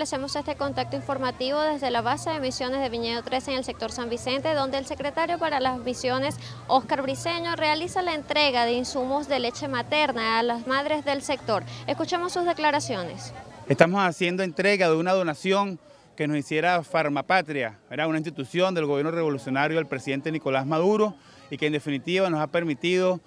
establecemos este contacto informativo desde la base de misiones de Viñedo 13 en el sector San Vicente, donde el secretario para las misiones, Óscar Briceño, realiza la entrega de insumos de leche materna a las madres del sector. Escuchemos sus declaraciones. Estamos haciendo entrega de una donación que nos hiciera Farmapatria, era una institución del gobierno revolucionario del presidente Nicolás Maduro y que en definitiva nos ha permitido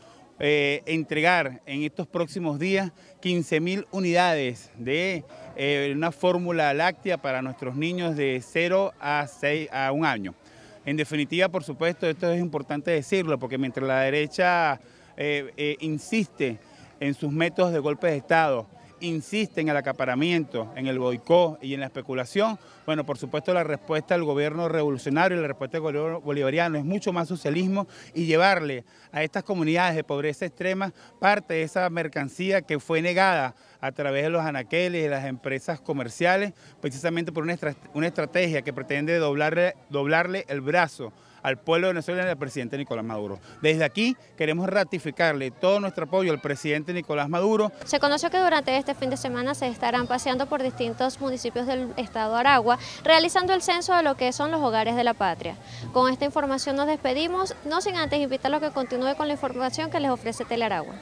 eh, entregar en estos próximos días 15.000 unidades de eh, una fórmula láctea para nuestros niños de 0 a, 6, a un año. En definitiva, por supuesto, esto es importante decirlo, porque mientras la derecha eh, insiste en sus métodos de golpe de Estado, insiste en el acaparamiento, en el boicot y en la especulación, bueno, por supuesto la respuesta del gobierno revolucionario y la respuesta del gobierno bolivariano es mucho más socialismo y llevarle a estas comunidades de pobreza extrema parte de esa mercancía que fue negada a través de los anaqueles, y las empresas comerciales, precisamente por una, estrategia que pretende doblarle el brazo al pueblo venezolano y al presidente Nicolás Maduro. Desde aquí queremos ratificarle todo nuestro apoyo al presidente Nicolás Maduro. Se conoció que durante este fin de semana se estarán paseando por distintos municipios del estado de Aragua, realizando el censo de lo que son los hogares de la patria. Con esta información nos despedimos, no sin antes invitarlos a que continúe con la información que les ofrece Telearagua.